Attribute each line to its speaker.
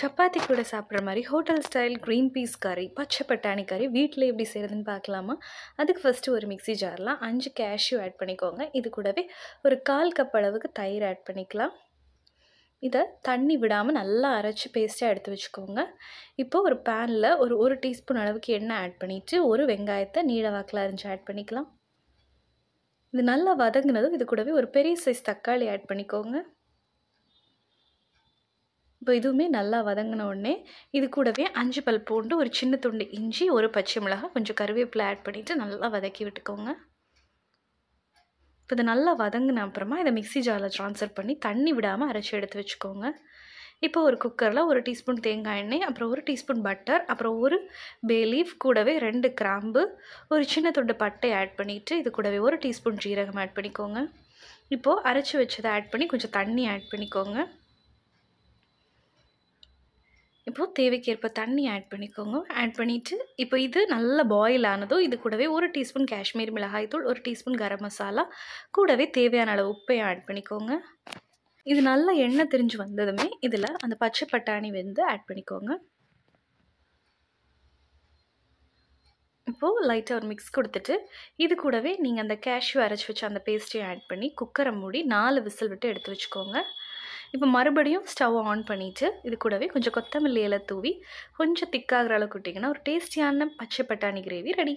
Speaker 1: சப்பாத்தி கூட சாப்பிட்ற மாதிரி ஹோட்டல் ஸ்டைல் க்ரீன் பீஸ் கறி பச்சை பட்டாணி கறி வீட்டில் எப்படி செய்கிறதுன்னு பார்க்கலாமா அதுக்கு ஃபஸ்ட்டு ஒரு மிக்சி ஜாரில் அஞ்சு கேஷ்யூ ஆட் பண்ணிக்கோங்க இது கூடவே ஒரு கால் கப் அளவுக்கு தயிர் ஆட் பண்ணிக்கலாம் இதை தண்ணி விடாமல் நல்லா அரைச்சி பேஸ்ட்டாக எடுத்து வச்சுக்கோங்க இப்போது ஒரு பேனில் ஒரு ஒரு டீஸ்பூன் அளவுக்கு எண்ணெய் ஆட் பண்ணிவிட்டு ஒரு வெங்காயத்தை நீளவாக்கில் அரைஞ்சி ஆட் பண்ணிக்கலாம் இது நல்லா வதங்கினதும் இது கூடவே ஒரு பெரிய சைஸ் தக்காளி ஆட் பண்ணிக்கோங்க இப்போ இதுவுமே நல்லா வதங்கின உடனே இது கூடவே அஞ்சு பல் பூண்டு ஒரு சின்ன துண்டு இஞ்சி ஒரு பச்சை மிளகாய் கொஞ்சம் கருவேப்பிலை ஆட் பண்ணிவிட்டு நல்லா வதக்கி விட்டுக்கோங்க இப்போ இதை நல்லா வதங்கின அப்புறமா இதை மிக்சி ஜாரில் ட்ரான்ஸ்ஃபர் பண்ணி தண்ணி விடாமல் அரைச்சி எடுத்து வச்சுக்கோங்க இப்போ ஒரு குக்கரில் ஒரு டீஸ்பூன் தேங்காய் எண்ணெய் அப்புறம் ஒரு டீஸ்பூன் பட்டர் அப்புறம் ஒரு பே லீஃப் கூடவே ரெண்டு கிராம்பு ஒரு சின்ன துண்டு பட்டை ஆட் பண்ணிவிட்டு இது கூடவே ஒரு டீஸ்பூன் ஜீரகம் ஆட் பண்ணிக்கோங்க இப்போது அரைச்சி வச்சதை ஆட் பண்ணி கொஞ்சம் தண்ணி ஆட் பண்ணிக்கோங்க இப்போது தேவைக்கேற்ப தண்ணி ஆட் பண்ணிக்கோங்க ஆட் பண்ணிவிட்டு இப்போ இது நல்லா பாயில் ஆனதும் இது கூடவே ஒரு டீஸ்பூன் காஷ்மீர் மிளகாய் தூள் ஒரு டீஸ்பூன் கரம் மசாலா கூடவே தேவையான அளவு உப்பையும் ஆட் பண்ணிக்கோங்க இது நல்லா எண்ணெய் தெரிஞ்சு வந்ததுமே இதில் அந்த பச்சை பட்டாணி வந்து ஆட் பண்ணிக்கோங்க இப்போது லைட்டாக ஒரு மிக்ஸ் கொடுத்துட்டு இது கூடவே நீங்கள் அந்த கேஷ்யூ அரைச்சி வச்சு அந்த பேஸ்ட்டையும் ஆட் பண்ணி குக்கரை மூடி நாலு விசில் விட்டு எடுத்து வச்சுக்கோங்க இப்போ மறுபடியும் ஸ்டவ் ஆன் பண்ணிவிட்டு இது கூடவே கொஞ்சம் கொத்தமல்லி இலை தூவி கொஞ்சம் திக்காகிற அளவுக்கு விட்டிங்கன்னா ஒரு டேஸ்டியான பச்சை பட்டாணி கிரேவி ரெடி